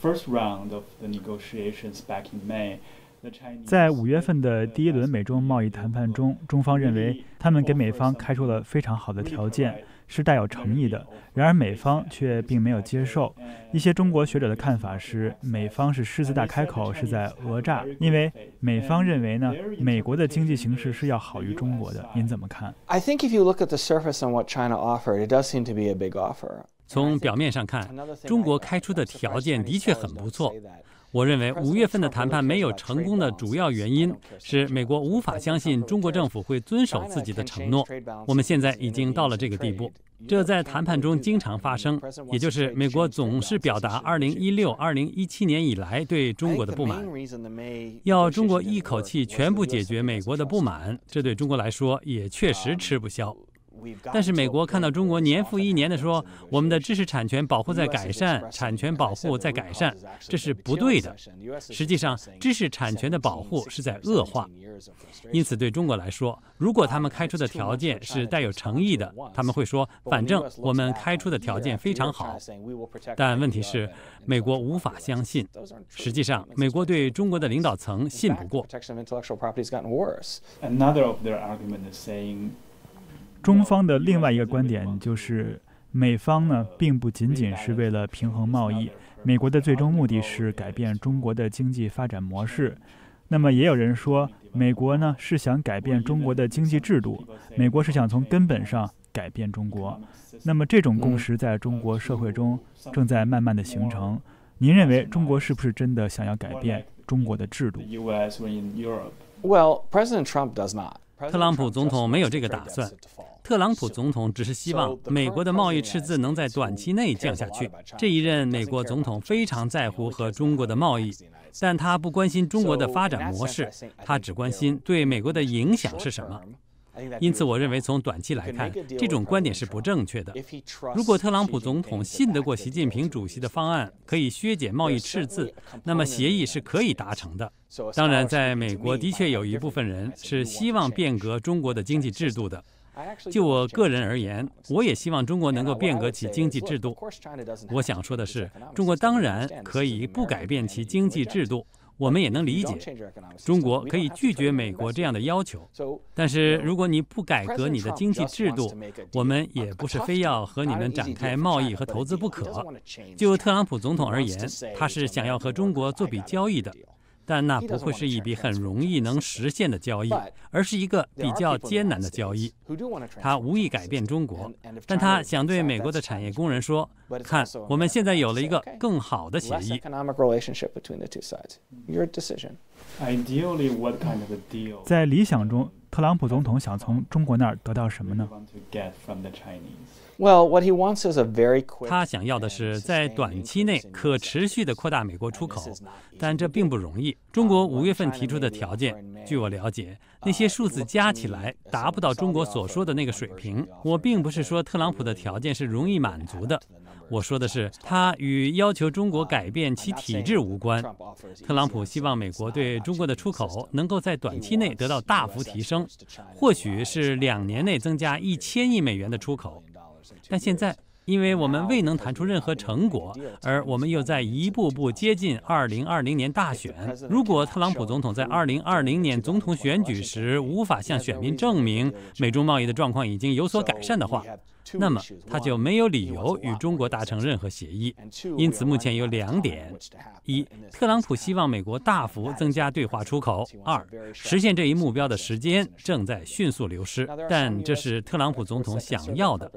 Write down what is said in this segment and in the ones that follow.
first of negotiations in round the back May. 在五月份的第一轮美中贸易谈判中，中方认为他们给美方开出了非常好的条件，是带有诚意的。然而美方却并没有接受。一些中国学者的看法是，美方是狮子大开口，是在讹诈。因为美方认为呢，美国的经济形势是要好于中国的。您怎么看？I think if you look at the surface on what China offered, it does seem to be a big offer. 从表面上看，中国开出的条件的确很不错。我认为，五月份的谈判没有成功的主要原因是美国无法相信中国政府会遵守自己的承诺。我们现在已经到了这个地步，这在谈判中经常发生，也就是美国总是表达2016、2017年以来对中国的不满，要中国一口气全部解决美国的不满，这对中国来说也确实吃不消。但是美国看到中国年复一年地说，我们的知识产权保护在改善，产权保护在改善，这是不对的。实际上，知识产权的保护是在恶化。因此，对中国来说，如果他们开出的条件是带有诚意的，他们会说，反正我们开出的条件非常好。但问题是，美国无法相信。实际上，美国对中国的领导层信不过。中方的另外一个观点就是，美方呢并不仅仅是为了平衡贸易，美国的最终目的是改变中国的经济发展模式。那么也有人说，美国呢是想改变中国的经济制度，美国是想从根本上改变中国。那么这种共识在中国社会中正在慢慢的形成。您认为中国是不是真的想要改变中国的制度？特朗普总统没有这个打算。特朗普总统只是希望美国的贸易赤字能在短期内降下去。这一任美国总统非常在乎和中国的贸易，但他不关心中国的发展模式，他只关心对美国的影响是什么。因此，我认为从短期来看，这种观点是不正确的。如果特朗普总统信得过习近平主席的方案，可以削减贸易赤字，那么协议是可以达成的。当然，在美国的确有一部分人是希望变革中国的经济制度的。就我个人而言，我也希望中国能够变革其经济制度。我想说的是，中国当然可以不改变其经济制度。我们也能理解，中国可以拒绝美国这样的要求。但是，如果你不改革你的经济制度，我们也不是非要和你们展开贸易和投资不可。就特朗普总统而言，他是想要和中国做笔交易的。但那不会是一笔很容易能实现的交易，而是一个比较艰难的交易。他无意改变中国，但他想对美国的产业工人说：“看，我们现在有了一个更好的协议。”在理想中，特朗普总统想从中国那儿得到什么呢？Well, what he wants is a very quick. 他想要的是在短期内可持续地扩大美国出口，但这并不容易。中国五月份提出的条件，据我了解，那些数字加起来达不到中国所说的那个水平。我并不是说特朗普的条件是容易满足的，我说的是他与要求中国改变其体制无关。特朗普希望美国对中国的出口能够在短期内得到大幅提升，或许是两年内增加一千亿美元的出口。但现在。因为我们未能谈出任何成果，而我们又在一步步接近二零二零年大选。如果特朗普总统在二零二零年总统选举时无法向选民证明美中贸易的状况已经有所改善的话，那么他就没有理由与中国达成任何协议。因此，目前有两点：一，特朗普希望美国大幅增加对华出口；二，实现这一目标的时间正在迅速流失。但这是特朗普总统想要的，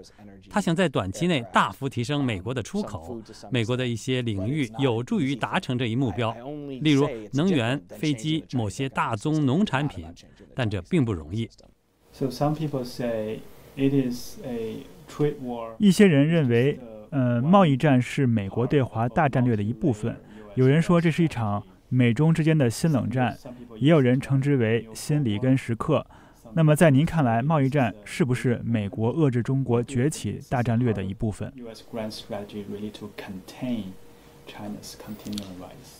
他想在短期内。大幅提升美国的出口，美国的一些领域有助于达成这一目标，例如能源、飞机、某些大宗农产品，但这并不容易。一些人认为，嗯，贸易战是美国对华大战略的一部分。有人说这是一场美中之间的新冷战，也有人称之为心理跟时刻。那么，在您看来，贸易战是不是美国遏制中国崛起大战略的一部分？China's continual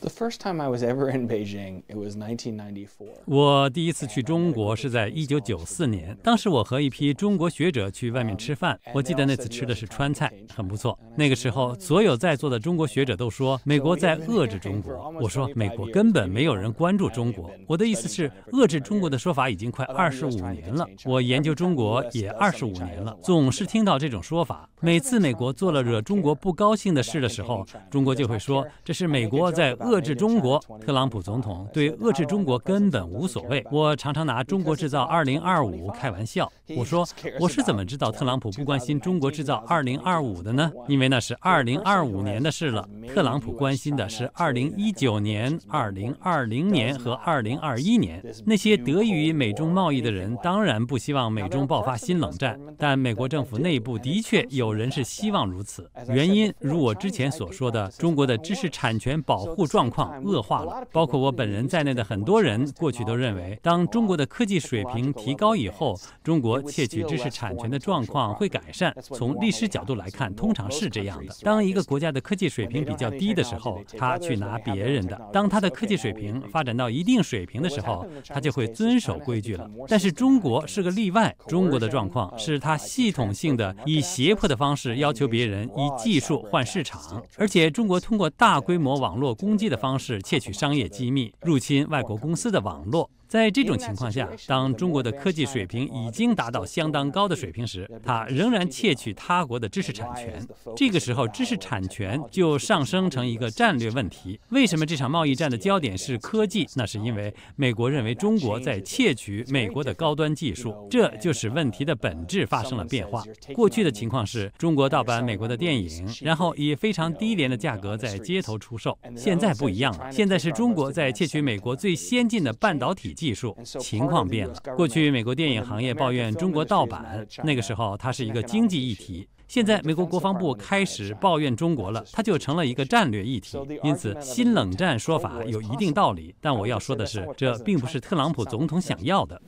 The first time I was ever in Beijing, it was 1994. 我第一次去中国是在1994年，当时我和一批中国学者去外面吃饭。我记得那次吃的是川菜，很不错。那个时候，所有在座的中国学者都说美国在遏制中国。我说美国根本没有人关注中国。我的意思是，遏制中国的说法已经快二十五年了。我研究中国也二十五年了，总是听到这种说法。每次美国做了惹中国不高兴的事的时候，中国就会。说这是美国在遏制中国，特朗普总统对遏制中国根本无所谓。我常常拿“中国制造 2025” 开玩笑。我说我是怎么知道特朗普不关心“中国制造 2025” 的呢？因为那是2025年的事了。特朗普关心的是2019年、2020年和2021年。那些得益于美中贸易的人当然不希望美中爆发新冷战，但美国政府内部的确有人是希望如此。原因如我之前所说的，中国的。知识产权保护状况恶化了，包括我本人在内的很多人过去都认为，当中国的科技水平提高以后，中国窃取知识产权的状况会改善。从历史角度来看，通常是这样的：当一个国家的科技水平比较低的时候，他去拿别人的；当他的科技水平发展到一定水平的时候，他就会遵守规矩了。但是中国是个例外，中国的状况是他系统性的以胁迫的方式要求别人以技术换市场，而且中国。通过大规模网络攻击的方式窃取商业机密，入侵外国公司的网络。在这种情况下，当中国的科技水平已经达到相当高的水平时，它仍然窃取他国的知识产权。这个时候，知识产权就上升成一个战略问题。为什么这场贸易战的焦点是科技？那是因为美国认为中国在窃取美国的高端技术，这就使问题的本质发生了变化。过去的情况是中国盗版美国的电影，然后以非常低廉的价格在街头出售。现在不一样了，现在是中国在窃取美国最先进的半导体。技术情况变了。过去美国电影行业抱怨中国盗版，那个时候它是一个经济议题。现在美国国防部开始抱怨中国了，它就成了一个战略议题，因此新冷战说法有一定道理。但我要说的是，这并不是特朗普总统想要的。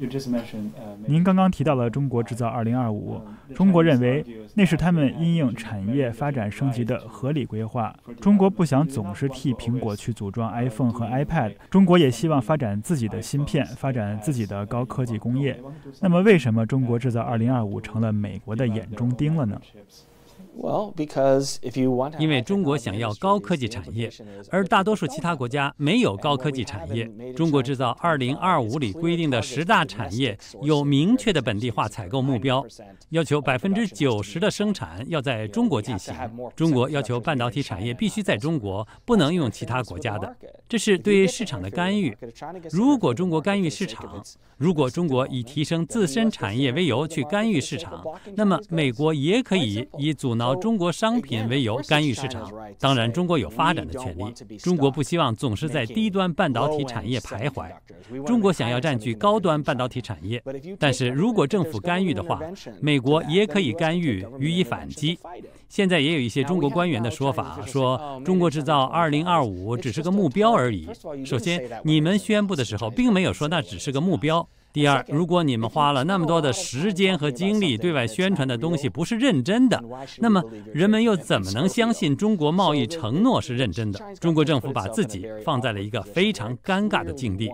您刚刚提到了“中国制造二零二五”，中国认为那是他们应用产业发展升级的合理规划。中国不想总是替苹果去组装 iPhone 和 iPad，中国也希望发展自己的芯片，发展自己的高科技工业。那么，为什么“中国制造二零二五”成了美国的眼中钉了呢？因为中国想要高科技产业，而大多数其他国家没有高科技产业。中国制造二零二五里规定的十大产业有明确的本地化采购目标，要求百分之九十的生产要在中国进行。中国要求半导体产业必须在中国，不能用其他国家的。这是对市场的干预。如果中国干预市场，如果中国以提升自身产业为由去干预市场，那么美国也可以以阻挠。以中国商品为由干预市场，当然中国有发展的权利。中国不希望总是在低端半导体产业徘徊，中国想要占据高端半导体产业。但是如果政府干预的话，美国也可以干预予以反击。现在也有一些中国官员的说法，说中国制造二零二五只是个目标而已。首先，你们宣布的时候并没有说那只是个目标。第二，如果你们花了那么多的时间和精力对外宣传的东西不是认真的，那么人们又怎么能相信中国贸易承诺是认真的？中国政府把自己放在了一个非常尴尬的境地。